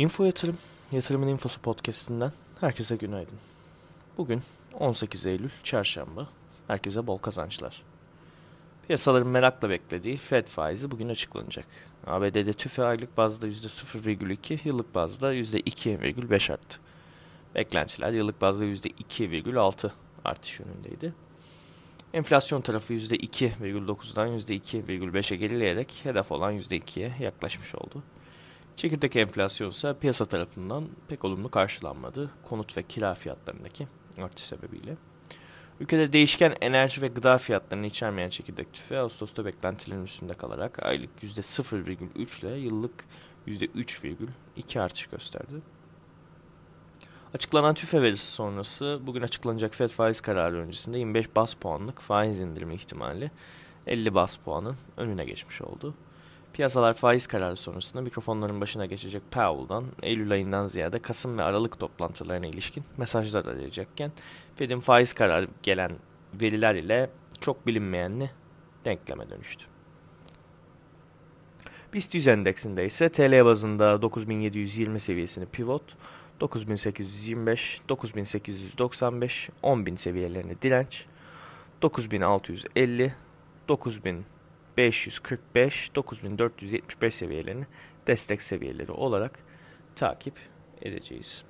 Info Yatırım, Yatırımın Infosu podcast'inden herkese günaydın. Bugün 18 Eylül Çarşamba. Herkese bol kazançlar. Piyasaların merakla beklediği Fed faizi bugün açıklanacak. ABD'de TÜFE aylık bazda %0,2, yıllık bazda %2,5 arttı. Beklentiler yıllık bazda %2,6 artış yönündeydi. Enflasyon tarafı %2,9'dan %2,5'e gerileyerek hedef olan %2'ye yaklaşmış oldu. Çekirdek enflasyon ise piyasa tarafından pek olumlu karşılanmadı. Konut ve kira fiyatlarındaki artış sebebiyle. Ülkede değişken enerji ve gıda fiyatlarını içermeyen çekirdek tüfe Ağustos'ta beklentilerin üstünde kalarak aylık %0,3 ile yıllık %3,2 artış gösterdi. Açıklanan tüfe verisi sonrası bugün açıklanacak FED faiz kararı öncesinde 25 bas puanlık faiz indirimi ihtimali 50 bas puanın önüne geçmiş oldu. Piyasalar faiz kararı sonrasında mikrofonların başına geçecek Powell'dan Eylül ayından ziyade Kasım ve Aralık toplantılarına ilişkin mesajlar arayacakken Fed'in faiz kararı gelen veriler ile çok bilinmeyenli denkleme dönüştü. BIST 100 endeksinde ise TL bazında 9720 seviyesini pivot, 9825, 9895, 10000 seviyelerini direnç, 9650, 9000 545 9475 seviyelerini destek seviyeleri olarak takip edeceğiz.